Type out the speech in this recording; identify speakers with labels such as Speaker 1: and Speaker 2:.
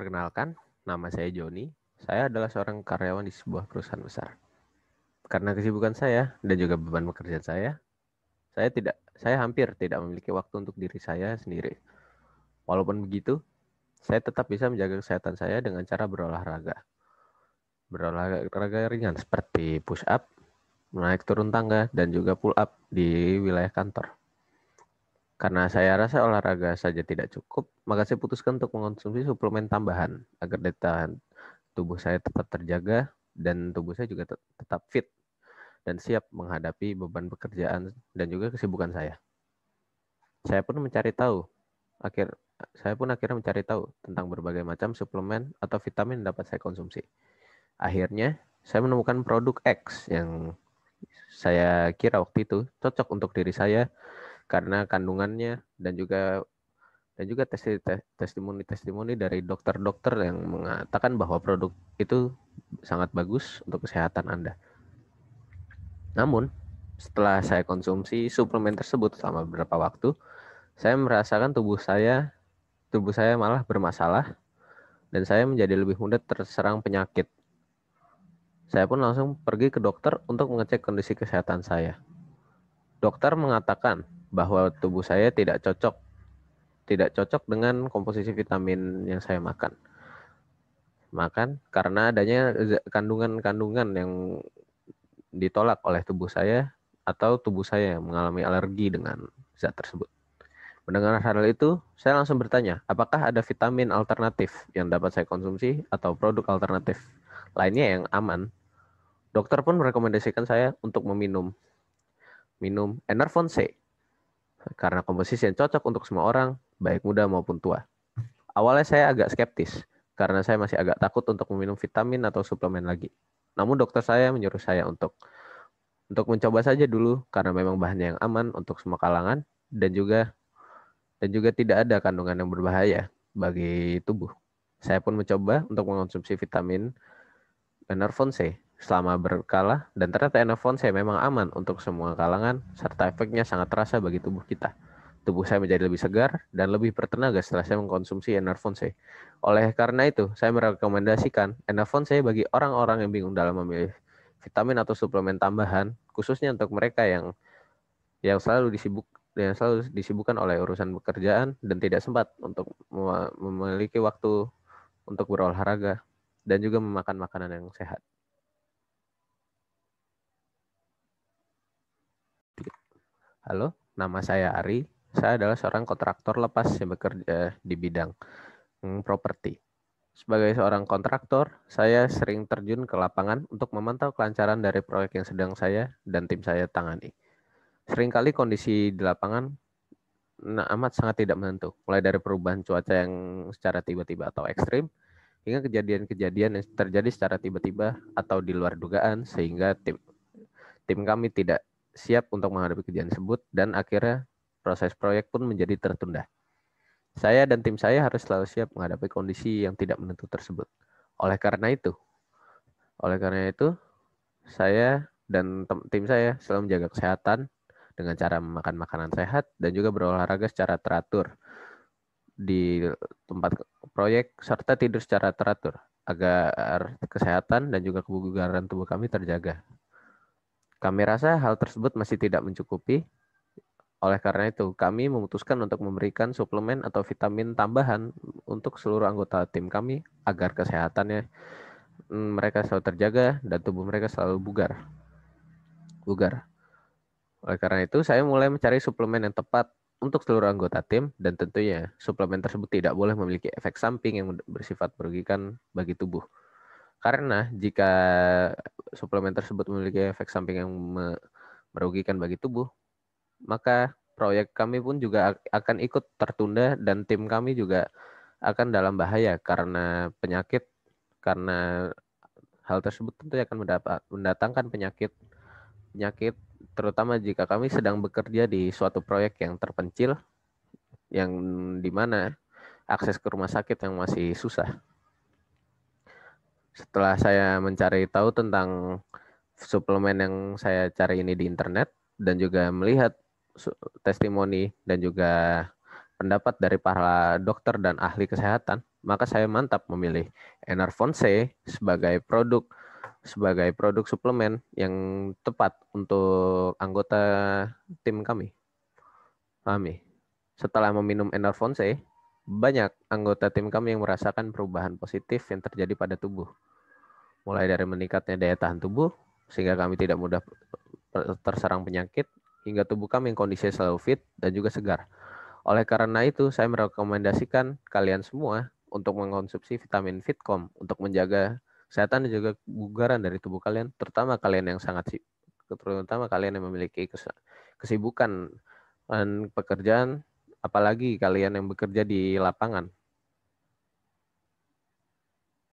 Speaker 1: Perkenalkan, nama saya Joni. Saya adalah seorang karyawan di sebuah perusahaan besar. Karena kesibukan saya dan juga beban pekerjaan saya, saya tidak saya hampir tidak memiliki waktu untuk diri saya sendiri. Walaupun begitu, saya tetap bisa menjaga kesehatan saya dengan cara berolahraga. Berolahraga ringan seperti push up, naik turun tangga, dan juga pull up di wilayah kantor. Karena saya rasa olahraga saja tidak cukup, maka saya putuskan untuk mengonsumsi suplemen tambahan agar daya tahan tubuh saya tetap terjaga dan tubuh saya juga tetap fit dan siap menghadapi beban pekerjaan dan juga kesibukan saya. Saya pun mencari tahu akhir saya pun akhirnya mencari tahu tentang berbagai macam suplemen atau vitamin yang dapat saya konsumsi. Akhirnya, saya menemukan produk X yang saya kira waktu itu cocok untuk diri saya karena kandungannya dan juga dan juga testimoni-testimoni dari dokter-dokter yang mengatakan bahwa produk itu sangat bagus untuk kesehatan Anda. Namun, setelah saya konsumsi suplemen tersebut selama beberapa waktu, saya merasakan tubuh saya tubuh saya malah bermasalah dan saya menjadi lebih mudah terserang penyakit. Saya pun langsung pergi ke dokter untuk mengecek kondisi kesehatan saya. Dokter mengatakan bahwa tubuh saya tidak cocok tidak cocok dengan komposisi vitamin yang saya makan. Makan karena adanya kandungan-kandungan yang ditolak oleh tubuh saya atau tubuh saya yang mengalami alergi dengan zat tersebut. Mendengar hal itu, saya langsung bertanya, apakah ada vitamin alternatif yang dapat saya konsumsi atau produk alternatif lainnya yang aman? Dokter pun merekomendasikan saya untuk meminum minum Enervon C karena komposisi yang cocok untuk semua orang, baik muda maupun tua. Awalnya saya agak skeptis, karena saya masih agak takut untuk meminum vitamin atau suplemen lagi. Namun dokter saya menyuruh saya untuk untuk mencoba saja dulu karena memang bahannya yang aman untuk semua kalangan dan juga dan juga tidak ada kandungan yang berbahaya bagi tubuh. Saya pun mencoba untuk mengonsumsi vitamin Benervon C selama berkala dan ternyata Enervon saya memang aman untuk semua kalangan serta efeknya sangat terasa bagi tubuh kita. Tubuh saya menjadi lebih segar dan lebih bertenaga setelah saya mengkonsumsi saya. Oleh karena itu, saya merekomendasikan Enervon saya bagi orang-orang yang bingung dalam memilih vitamin atau suplemen tambahan, khususnya untuk mereka yang yang selalu disibuk yang selalu disibukkan oleh urusan pekerjaan dan tidak sempat untuk memiliki waktu untuk berolahraga dan juga memakan makanan yang sehat. Halo, nama saya Ari. Saya adalah seorang kontraktor lepas yang bekerja di bidang hmm, properti. Sebagai seorang kontraktor, saya sering terjun ke lapangan untuk memantau kelancaran dari proyek yang sedang saya dan tim saya tangani. Seringkali kondisi di lapangan nah, amat sangat tidak menentu, mulai dari perubahan cuaca yang secara tiba-tiba atau ekstrim, hingga kejadian-kejadian yang terjadi secara tiba-tiba atau di luar dugaan, sehingga tim tim kami tidak siap untuk menghadapi kejadian tersebut dan akhirnya proses proyek pun menjadi tertunda. Saya dan tim saya harus selalu siap menghadapi kondisi yang tidak menentu tersebut. Oleh karena itu, oleh karena itu, saya dan tim saya selalu menjaga kesehatan dengan cara memakan makanan sehat dan juga berolahraga secara teratur di tempat proyek serta tidur secara teratur agar kesehatan dan juga kebugaran tubuh kami terjaga. Kami rasa hal tersebut masih tidak mencukupi. Oleh karena itu, kami memutuskan untuk memberikan suplemen atau vitamin tambahan untuk seluruh anggota tim kami agar kesehatannya mm, mereka selalu terjaga dan tubuh mereka selalu bugar. Bugar. Oleh karena itu, saya mulai mencari suplemen yang tepat untuk seluruh anggota tim dan tentunya suplemen tersebut tidak boleh memiliki efek samping yang bersifat merugikan bagi tubuh. Karena jika suplemen tersebut memiliki efek samping yang merugikan bagi tubuh, maka proyek kami pun juga akan ikut tertunda dan tim kami juga akan dalam bahaya karena penyakit karena hal tersebut tentu akan mendatangkan penyakit penyakit terutama jika kami sedang bekerja di suatu proyek yang terpencil yang dimana akses ke rumah sakit yang masih susah setelah saya mencari tahu tentang suplemen yang saya cari ini di internet dan juga melihat testimoni dan juga pendapat dari para dokter dan ahli kesehatan, maka saya mantap memilih Enervon C sebagai produk sebagai produk suplemen yang tepat untuk anggota tim kami. Kami ya? setelah meminum Enervon C banyak anggota tim kami yang merasakan perubahan positif yang terjadi pada tubuh. Mulai dari meningkatnya daya tahan tubuh, sehingga kami tidak mudah terserang penyakit, hingga tubuh kami yang kondisinya selalu fit dan juga segar. Oleh karena itu, saya merekomendasikan kalian semua untuk mengonsumsi vitamin Fitcom untuk menjaga kesehatan dan juga kebugaran dari tubuh kalian, terutama kalian yang sangat terutama kalian yang memiliki kesibukan dan pekerjaan apalagi kalian yang bekerja di lapangan